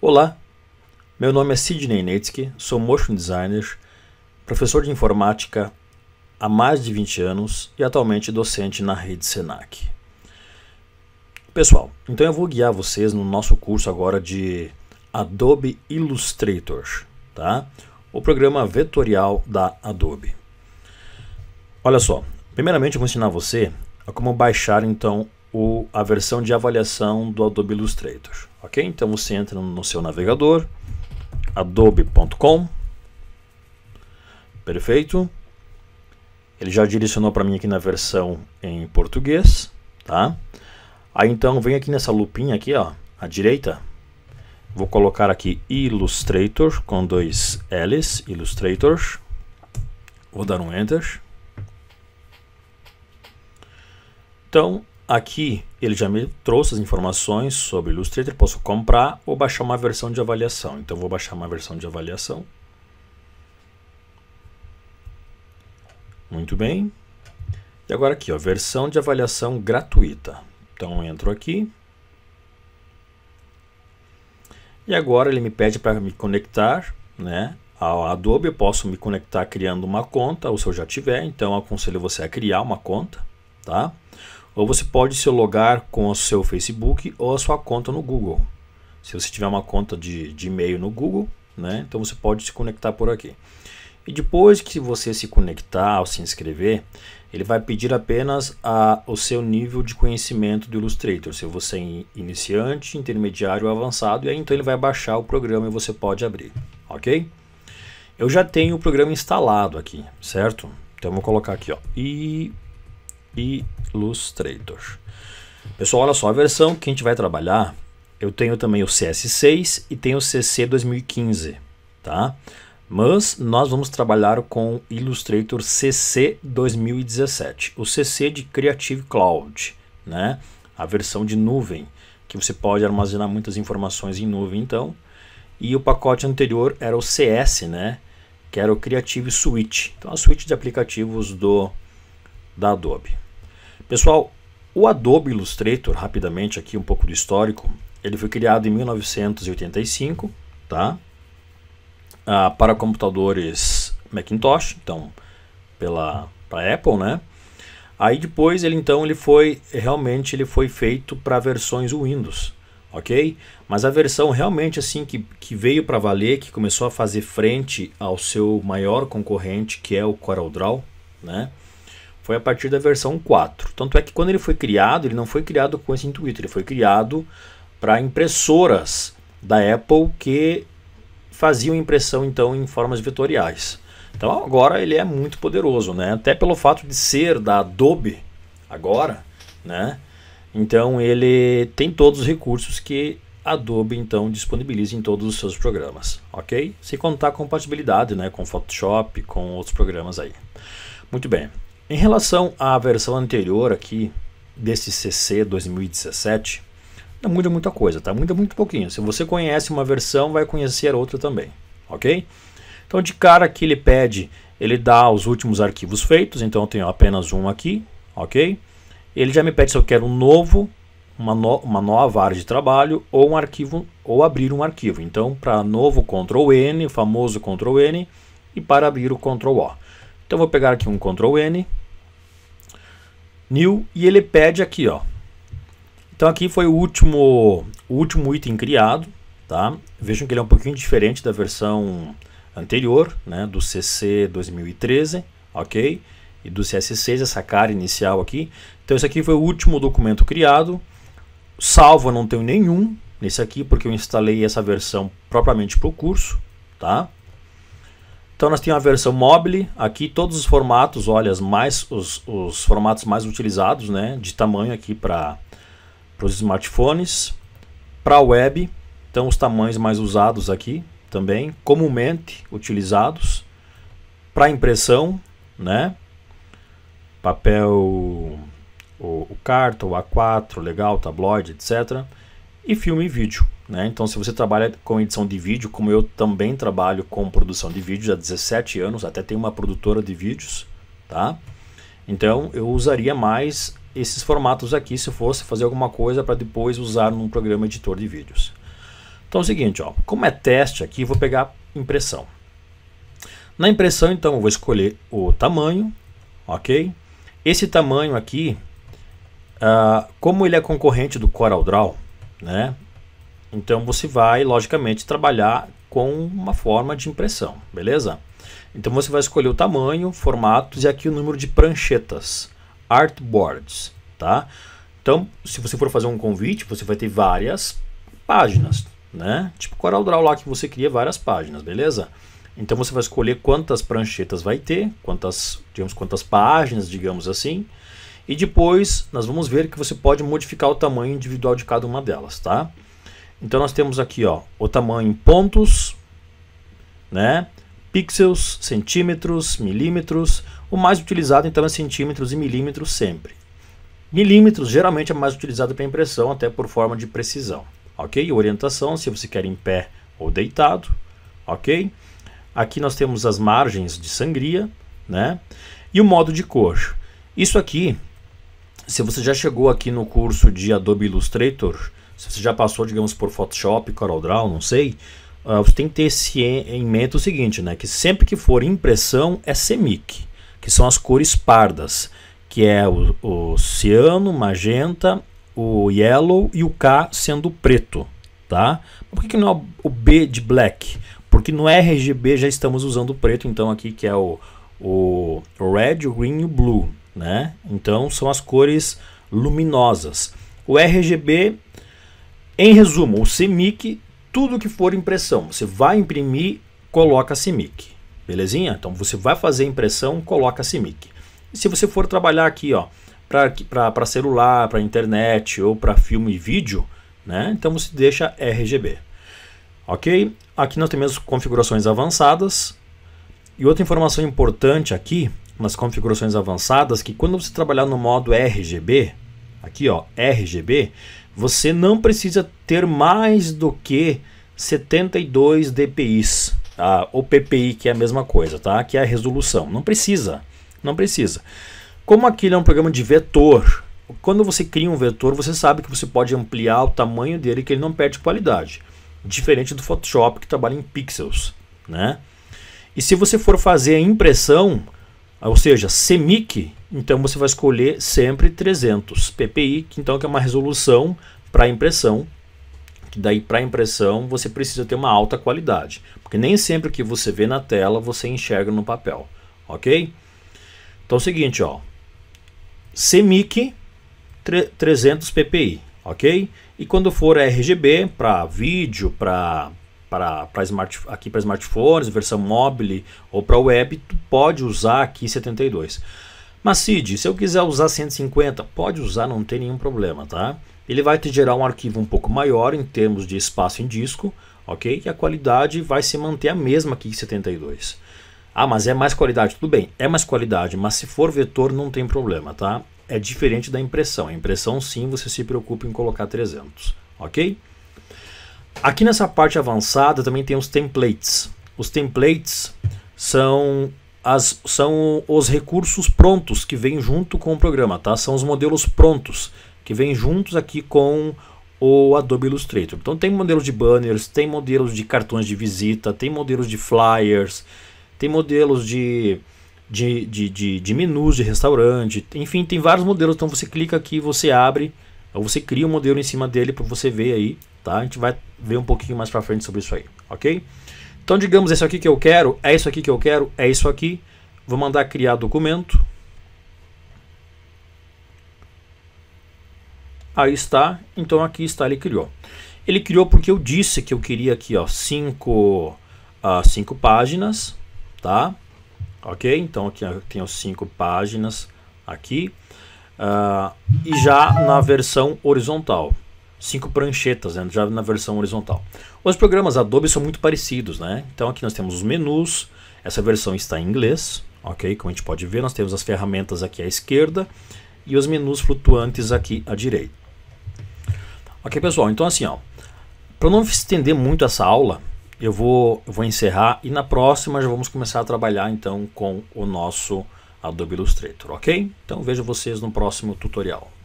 Olá, meu nome é Sidney Netsky, sou motion designer, professor de informática há mais de 20 anos e atualmente docente na rede Senac. Pessoal, então eu vou guiar vocês no nosso curso agora de Adobe Illustrator, tá? O programa vetorial da Adobe. Olha só, primeiramente eu vou ensinar você a como baixar então o, a versão de avaliação do Adobe Illustrator. Ok? Então você entra no seu navegador, adobe.com, perfeito. Ele já direcionou para mim aqui na versão em português, tá? Aí então vem aqui nessa lupinha aqui, ó, à direita. Vou colocar aqui Illustrator com dois L's, Illustrator. Vou dar um Enter. Então, Aqui ele já me trouxe as informações sobre o Illustrator, posso comprar ou baixar uma versão de avaliação. Então vou baixar uma versão de avaliação. Muito bem. E agora aqui, ó, versão de avaliação gratuita. Então entro aqui. E agora ele me pede para me conectar, né? A Adobe, eu posso me conectar criando uma conta, ou se eu já tiver, então aconselho você a criar uma conta, tá? ou você pode se logar com o seu Facebook ou a sua conta no Google. Se você tiver uma conta de, de e-mail no Google, né? Então você pode se conectar por aqui. E depois que você se conectar ou se inscrever, ele vai pedir apenas a, o seu nível de conhecimento do Illustrator, se você é iniciante, intermediário ou avançado, e aí então ele vai baixar o programa e você pode abrir, ok? Eu já tenho o programa instalado aqui, certo? Então eu vou colocar aqui, ó, e Illustrator. Pessoal, olha só, a versão que a gente vai trabalhar, eu tenho também o CS6 e tenho o CC 2015, tá? Mas nós vamos trabalhar com Illustrator CC 2017, o CC de Creative Cloud, né? A versão de nuvem, que você pode armazenar muitas informações em nuvem, então. E o pacote anterior era o CS, né? Que era o Creative Suite. Então, a suite de aplicativos do da Adobe. Pessoal, o Adobe Illustrator, rapidamente aqui um pouco do histórico, ele foi criado em 1985, tá? Ah, para computadores Macintosh, então pela para Apple, né? Aí depois ele então ele foi realmente ele foi feito para versões Windows, ok? Mas a versão realmente assim que, que veio para valer, que começou a fazer frente ao seu maior concorrente que é o CorelDRAW, né? foi a partir da versão 4. Tanto é que quando ele foi criado, ele não foi criado com esse intuito, ele foi criado para impressoras da Apple que faziam impressão então em formas vetoriais. Então agora ele é muito poderoso, né? Até pelo fato de ser da Adobe agora, né? Então ele tem todos os recursos que a Adobe então disponibiliza em todos os seus programas, ok? Sem contar a compatibilidade, né, com Photoshop, com outros programas aí. Muito bem. Em relação à versão anterior aqui, desse CC 2017, não muda muita coisa, tá? Muda muito pouquinho. Se você conhece uma versão, vai conhecer outra também, ok? Então, de cara aqui ele pede, ele dá os últimos arquivos feitos, então eu tenho apenas um aqui, ok? Ele já me pede se eu quero um novo, uma, no, uma nova área de trabalho ou um arquivo, ou abrir um arquivo. Então, para novo, Ctrl N, o famoso Ctrl N, e para abrir o Ctrl O. Então, eu vou pegar aqui um Ctrl N, new e ele pede aqui, ó. Então aqui foi o último, o último item criado, tá? Vejam que ele é um pouquinho diferente da versão anterior, né, do CC 2013, OK? E do CS6 essa cara inicial aqui. Então esse aqui foi o último documento criado. Salvo não tenho nenhum nesse aqui porque eu instalei essa versão propriamente para o curso, tá? Então nós temos a versão mobile, aqui todos os formatos, olha, mais, os, os formatos mais utilizados, né, de tamanho aqui para os smartphones, para a web, então os tamanhos mais usados aqui também, comumente utilizados, para impressão, né, papel, o, o o A4, legal, tabloide, etc, e filme e vídeo. Né? Então, se você trabalha com edição de vídeo, como eu também trabalho com produção de vídeos há 17 anos, até tenho uma produtora de vídeos, tá? Então, eu usaria mais esses formatos aqui se fosse fazer alguma coisa para depois usar num programa editor de vídeos. Então é o seguinte, ó, como é teste aqui, vou pegar impressão. Na impressão, então, eu vou escolher o tamanho, ok? Esse tamanho aqui, uh, como ele é concorrente do CorelDRAW, né? Então você vai, logicamente, trabalhar com uma forma de impressão, beleza? Então você vai escolher o tamanho, formatos e aqui o número de pranchetas, artboards, tá? Então, se você for fazer um convite, você vai ter várias páginas, né? Tipo Coral Draw lá que você cria várias páginas, beleza? Então você vai escolher quantas pranchetas vai ter, quantas, digamos, quantas páginas, digamos assim. E depois nós vamos ver que você pode modificar o tamanho individual de cada uma delas, tá? Então nós temos aqui ó, o tamanho em pontos, né? pixels, centímetros, milímetros. O mais utilizado então é centímetros e milímetros sempre. Milímetros geralmente é mais utilizado para impressão, até por forma de precisão. Ok? Orientação, se você quer em pé ou deitado. Ok? Aqui nós temos as margens de sangria, né? E o modo de cor. Isso aqui, se você já chegou aqui no curso de Adobe Illustrator, se você já passou, digamos, por Photoshop, CorelDRAW, não sei, uh, você tem que ter esse em mente o seguinte, né? Que sempre que for impressão é CMYK, que são as cores pardas, que é o, o ciano, magenta, o yellow e o K sendo preto, tá? Por que, que não é o B de black? Porque no RGB já estamos usando o preto, então aqui que é o, o red, o green e o blue, né? Então são as cores luminosas. O RGB em resumo, o CMYK, tudo que for impressão, você vai imprimir, coloca CMYK. Belezinha? Então você vai fazer impressão, coloca CMYK. E se você for trabalhar aqui, ó, para celular, para internet ou para filme e vídeo, né? Então você deixa RGB. Ok? Aqui nós temos configurações avançadas. E outra informação importante aqui, nas configurações avançadas, que quando você trabalhar no modo RGB, aqui ó, RGB, você não precisa ter mais do que 72 DPIs, tá? ou PPI, que é a mesma coisa, tá? que é a resolução. Não precisa, não precisa. Como aquilo é um programa de vetor, quando você cria um vetor, você sabe que você pode ampliar o tamanho dele, que ele não perde qualidade. Diferente do Photoshop, que trabalha em pixels. Né? E se você for fazer a impressão, ah, ou seja, CMYK, então você vai escolher sempre 300 ppi, que então que é uma resolução para impressão, que daí para impressão você precisa ter uma alta qualidade, porque nem sempre o que você vê na tela você enxerga no papel, ok? Então é o seguinte, ó, CMYK 300 ppi, ok? E quando for RGB para vídeo, para para, para smart, aqui para smartphones, versão mobile ou para web, tu pode usar aqui 72. Mas Cid, se eu quiser usar 150, pode usar, não tem nenhum problema, tá? Ele vai te gerar um arquivo um pouco maior em termos de espaço em disco, ok? E a qualidade vai se manter a mesma aqui 72. Ah, mas é mais qualidade, tudo bem, é mais qualidade, mas se for vetor não tem problema, tá? É diferente da impressão. A impressão sim, você se preocupa em colocar 300, ok? Aqui nessa parte avançada também tem os templates. Os templates são, as, são os recursos prontos que vêm junto com o programa, tá? São os modelos prontos que vêm juntos aqui com o Adobe Illustrator. Então tem modelos de banners, tem modelos de cartões de visita, tem modelos de flyers, tem modelos de, de, de, de, de menus de restaurante, enfim, tem vários modelos. Então você clica aqui, você abre, você cria um modelo em cima dele para você ver aí Tá? A gente vai ver um pouquinho mais para frente sobre isso aí, ok? Então digamos esse aqui que eu quero, é isso aqui que eu quero, é isso aqui. Vou mandar criar documento. Aí está, então aqui está, ele criou. Ele criou porque eu disse que eu queria aqui, ó, cinco, uh, cinco páginas, tá? Ok, então aqui eu tenho cinco páginas aqui. Uh, e já na versão horizontal cinco pranchetas, né, já na versão horizontal. Os programas Adobe são muito parecidos, né? Então aqui nós temos os menus, essa versão está em inglês, ok? Como a gente pode ver, nós temos as ferramentas aqui à esquerda e os menus flutuantes aqui à direita. Ok, pessoal, então assim, ó, para não estender muito essa aula, eu vou, eu vou encerrar e na próxima já vamos começar a trabalhar então com o nosso Adobe Illustrator, ok? Então vejo vocês no próximo tutorial.